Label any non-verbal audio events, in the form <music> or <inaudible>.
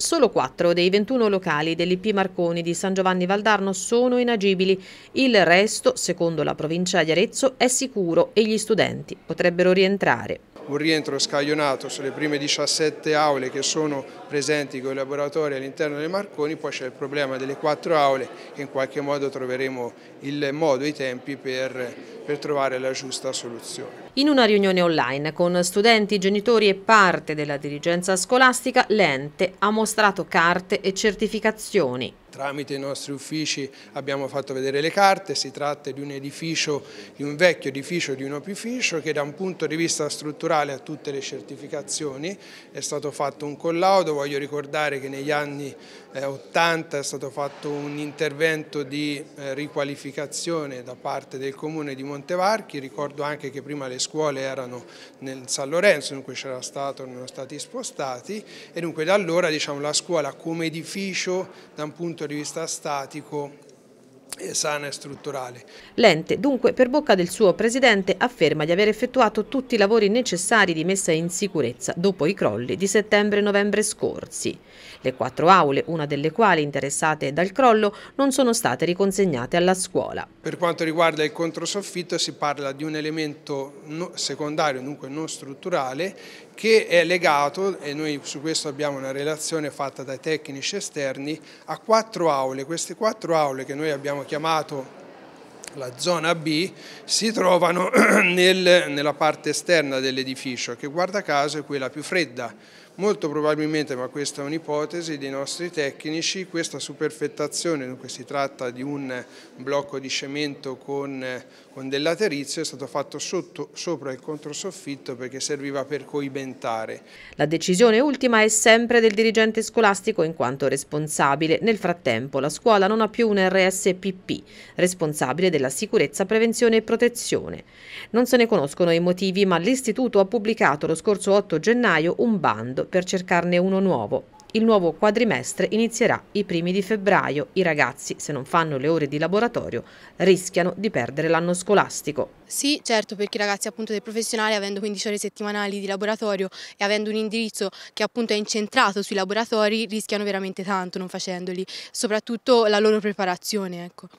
Solo quattro dei 21 locali dell'IP Marconi di San Giovanni Valdarno sono inagibili, il resto, secondo la provincia di Arezzo, è sicuro e gli studenti potrebbero rientrare. Un rientro scaglionato sulle prime 17 aule che sono presenti con i laboratori all'interno dei Marconi, poi c'è il problema delle quattro aule che in qualche modo troveremo il modo e i tempi per, per trovare la giusta soluzione. In una riunione online con studenti, genitori e parte della dirigenza scolastica, l'ente ha mostrato carte e certificazioni. Tramite i nostri uffici abbiamo fatto vedere le carte, si tratta di un edificio, di un vecchio edificio, di un opificio che da un punto di vista strutturale ha tutte le certificazioni, è stato fatto un collaudo, voglio ricordare che negli anni 80 eh, è stato fatto un intervento di eh, riqualificazione da parte del comune di Montevarchi, ricordo anche che prima le scuole erano nel San Lorenzo, dunque c'era stato, erano stati spostati e dunque da allora diciamo, la scuola come edificio da un punto di vista statico sana e strutturale. L'ente dunque per bocca del suo presidente afferma di aver effettuato tutti i lavori necessari di messa in sicurezza dopo i crolli di settembre e novembre scorsi. Le quattro aule, una delle quali interessate dal crollo, non sono state riconsegnate alla scuola. Per quanto riguarda il controsoffitto si parla di un elemento secondario, dunque non strutturale, che è legato, e noi su questo abbiamo una relazione fatta dai tecnici esterni, a quattro aule. Queste quattro aule che noi abbiamo chiamato la zona B, si trovano <clears throat> nel, nella parte esterna dell'edificio, che guarda caso è quella più fredda. Molto probabilmente, ma questa è un'ipotesi dei nostri tecnici, questa superfettazione, dunque si tratta di un blocco di cemento con, con del laterizio, è stato fatto sotto, sopra il controsoffitto perché serviva per coibentare. La decisione ultima è sempre del dirigente scolastico in quanto responsabile. Nel frattempo la scuola non ha più un RSPP, responsabile del della sicurezza, prevenzione e protezione. Non se ne conoscono i motivi, ma l'Istituto ha pubblicato lo scorso 8 gennaio un bando per cercarne uno nuovo. Il nuovo quadrimestre inizierà i primi di febbraio. I ragazzi, se non fanno le ore di laboratorio, rischiano di perdere l'anno scolastico. Sì, certo, perché i ragazzi appunto del professionale, avendo 15 ore settimanali di laboratorio e avendo un indirizzo che appunto è incentrato sui laboratori, rischiano veramente tanto non facendoli, soprattutto la loro preparazione. Ecco.